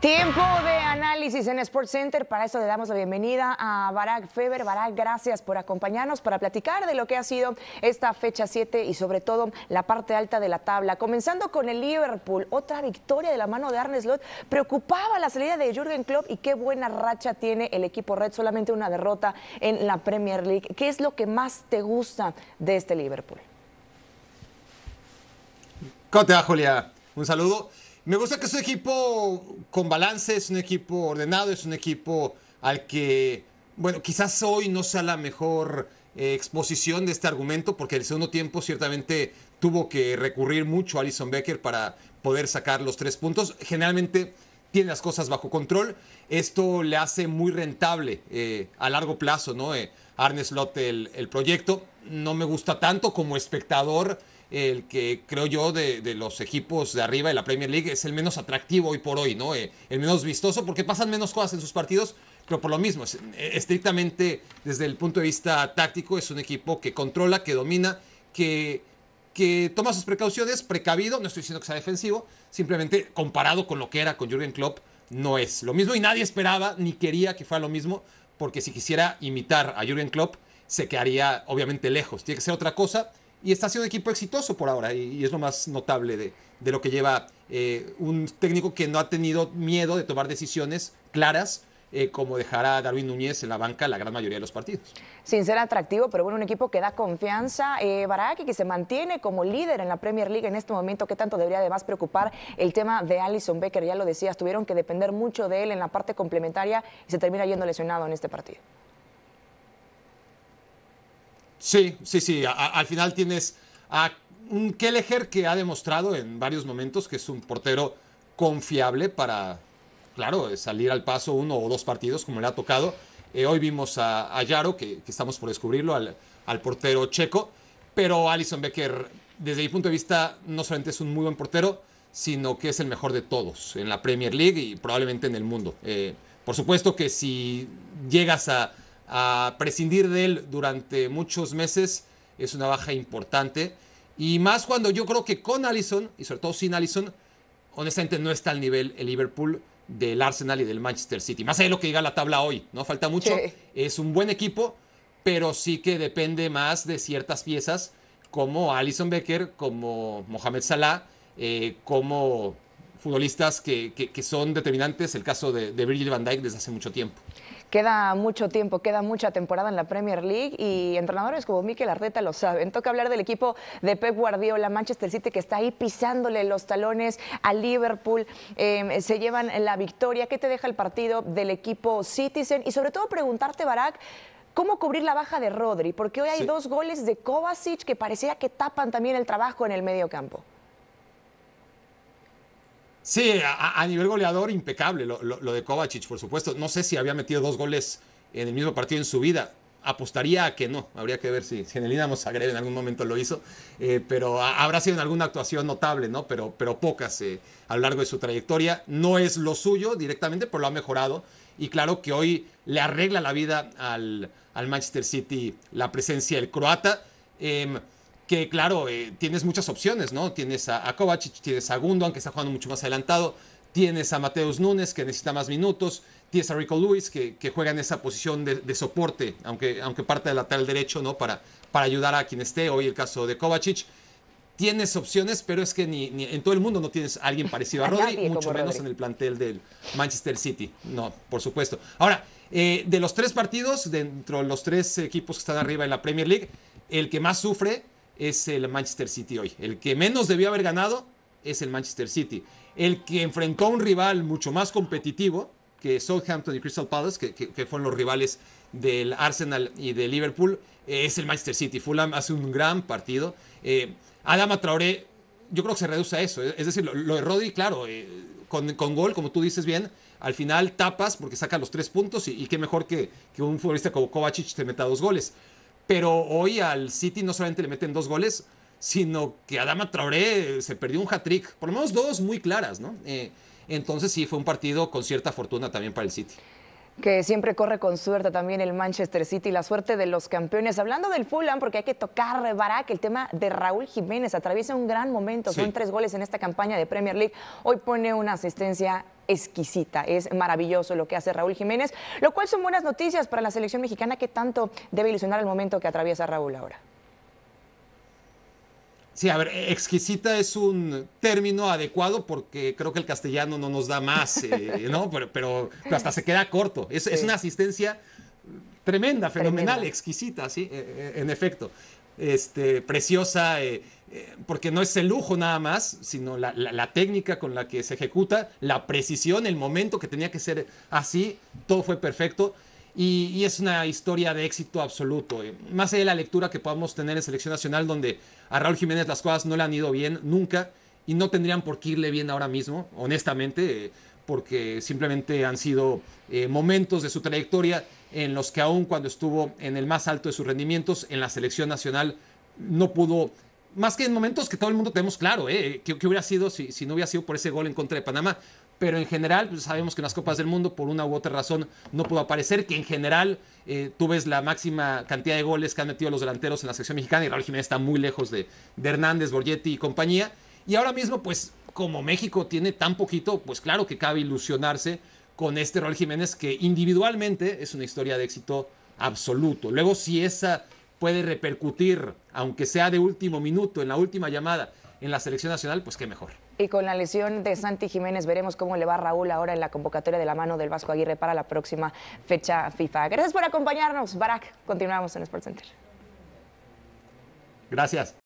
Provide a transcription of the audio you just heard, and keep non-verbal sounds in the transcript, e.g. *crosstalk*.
Tiempo de análisis en Sports Center. Para eso le damos la bienvenida a Barack Feber. Barack, gracias por acompañarnos para platicar de lo que ha sido esta fecha 7 y sobre todo la parte alta de la tabla. Comenzando con el Liverpool, otra victoria de la mano de Arne Slot. Preocupaba la salida de Jürgen Klopp y qué buena racha tiene el equipo Red, solamente una derrota en la Premier League. ¿Qué es lo que más te gusta de este Liverpool? ¿Cómo te va, Julia? Un saludo. Me gusta que es un equipo con balance, es un equipo ordenado, es un equipo al que, bueno, quizás hoy no sea la mejor eh, exposición de este argumento, porque el segundo tiempo ciertamente tuvo que recurrir mucho a Alison Becker para poder sacar los tres puntos. Generalmente tiene las cosas bajo control. Esto le hace muy rentable eh, a largo plazo, ¿no? Eh, Arne el proyecto. No me gusta tanto como espectador el que creo yo de, los equipos de arriba de la Premier League es el menos atractivo hoy por hoy, ¿no? Eh, el menos vistoso porque pasan menos cosas en sus partidos, pero por lo mismo, eh, estrictamente desde el punto de vista táctico es un equipo que controla, que domina, que, que toma sus precauciones, precavido, no estoy diciendo que sea defensivo, simplemente comparado con lo que era con Jürgen Klopp, no es lo mismo y nadie esperaba ni quería que fuera lo mismo porque si quisiera imitar a Jürgen Klopp se quedaría obviamente lejos, tiene que ser otra cosa y está siendo un equipo exitoso por ahora y, es lo más notable de, lo que lleva eh, un técnico que no ha tenido miedo de tomar decisiones claras. Eh, como dejará a Darwin Núñez en la banca la gran mayoría de los partidos. Sin ser atractivo, pero bueno, un equipo que da confianza. Eh, Baraki, que se mantiene como líder en la Premier League en este momento, ¿qué tanto debería además preocupar el tema de Alison Becker? Ya lo decías, tuvieron que depender mucho de él en la parte complementaria y se termina yendo lesionado en este partido. Sí, sí, sí. al final tienes a un Kelleher que ha demostrado en varios momentos que es un portero confiable para, claro, eh, salir al paso uno o dos partidos como le ha tocado. Eh, hoy vimos a, Yaro, que, estamos por descubrirlo, al, portero checo, pero Alison Becker, desde mi punto de vista, no solamente es un muy buen portero, sino que es el mejor de todos en la Premier League y probablemente en el mundo. Eh, por supuesto que si llegas a a prescindir de él durante muchos meses es una baja importante. Y más cuando yo creo que con Allison, y sobre todo sin Allison, honestamente no está al nivel el Liverpool del Arsenal y del Manchester City. Más allá de lo que diga la tabla hoy, ¿no? Falta mucho. Es un buen equipo, pero sí que depende más de ciertas piezas como Allison Becker, como Mohamed Salah, eh, como futbolistas que, son determinantes, el caso de, Virgil van Dijk desde hace mucho tiempo. Queda mucho tiempo, queda mucha temporada en la Premier League y entrenadores como Mikel Arteta lo saben. Toca hablar del equipo de Pep Guardiola, Manchester City, que está ahí pisándole los talones a Liverpool. Em, se llevan la victoria. ¿Qué te deja el partido del equipo Citizen? Y sobre todo preguntarte, Barack, ¿Cómo cubrir la baja de Rodri? Porque hoy hay dos goles de Kovacic que parecía que tapan también el trabajo en el medio campo. Sí, a, nivel goleador, impecable lo, de Kovacic, por supuesto. No sé si había metido dos goles en el mismo partido en su vida. Apostaría a que no. Habría que ver si, en el Dinamo Zagreb en algún momento lo hizo. Eh, pero habrá sido en alguna actuación notable, ¿no? Pero, pero pocas eh, a lo largo de su trayectoria. No es lo suyo directamente, pero lo ha mejorado. Y claro que hoy le arregla la vida al, al Manchester City la presencia del croata. Em, que claro, eh, tienes muchas opciones, ¿no? Tienes a, Kovacic, tienes a Gundogan, aunque está jugando mucho más adelantado, tienes a Mateus Núñez, que necesita más minutos, tienes a Rico Lewis, que, juega en esa posición de, soporte, aunque, aunque parte del lateral derecho, ¿no? Para, para ayudar a quien esté, hoy el caso de Kovacic. Tienes opciones, pero es que ni, en todo el mundo no tienes alguien *laughs* parecido a Rodri, mucho menos en el plantel del Manchester City. No, por supuesto. Ahora, eh, de los tres partidos, dentro de los tres equipos que están arriba en la Premier League, el que más sufre es el Manchester City hoy. El que menos debió haber ganado es el Manchester City. El que enfrentó a un rival mucho más competitivo que Southampton y Crystal Palace, que, fueron los rivales del Arsenal y de Liverpool, es el Manchester City. Fulham hace un gran partido. Eh, Adama Traoré, yo creo que se reduce a eso. Es decir, lo, de Rodri, claro, eh, con, gol, como tú dices bien, al final tapas porque saca los tres puntos y, y qué mejor que, que un futbolista como Kovacic te meta dos goles. Pero hoy al City no solamente le meten dos goles, sino que Adama Traoré eh, se perdió un hat-trick, por lo menos dos muy claras, ¿no? Eh, entonces sí, fue un partido con cierta fortuna también para el City. Que siempre corre con suerte también el Manchester City, la suerte de los campeones. Hablando del Fulham, porque hay que tocar, Barack, el tema de Raúl Jiménez. Atraviesa un gran momento, son tres goles en esta campaña de Premier League. Hoy pone una asistencia exquisita. Es maravilloso lo que hace Raúl Jiménez, lo cual son buenas noticias para la selección mexicana que tanto debe ilusionar el momento que atraviesa Raúl ahora. Sí, a ver, exquisita es un término adecuado porque creo que el castellano no nos da más, eh, *laughs* ¿no? Pero, hasta se queda corto. Es, una asistencia tremenda, fenomenal, exquisita, sí, e, e, en efecto este, preciosa, eh, eh, porque no es el lujo nada más, sino la, técnica con la que se ejecuta, la precisión, el momento que tenía que ser así, todo fue perfecto. Y, es una historia de éxito absoluto. Eh, más allá de la lectura que podamos tener en Selección Nacional, donde a Raúl Jiménez las cosas no le han ido bien nunca y no tendrían por qué irle bien ahora mismo, honestamente porque simplemente han sido eh, momentos de su trayectoria en los que aún cuando estuvo en el más alto de sus rendimientos en la selección nacional no pudo, más que en momentos que todo el mundo tenemos claro, eh, que, hubiera sido si, no hubiera sido por ese gol en contra de Panamá, pero en general pues, sabemos que en las Copas del Mundo por una u otra razón no pudo aparecer, que en general eh, tú ves la máxima cantidad de goles que han metido los delanteros en la selección mexicana y Raúl Jiménez está muy lejos de, de Hernández, Borgetti y compañía. Y ahora mismo, pues como México tiene tan poquito, pues claro que cabe ilusionarse con este Raúl Jiménez que individualmente es una historia de éxito absoluto. Luego si esa puede repercutir, aunque sea de último minuto, en la última llamada, en la selección nacional, pues qué mejor. Y con la lesión de Santi Jiménez veremos cómo le va Raúl ahora en la convocatoria de la mano del Vasco Aguirre para la próxima fecha FIFA. Gracias por acompañarnos, Barack. Continuamos en Sports Center. Gracias.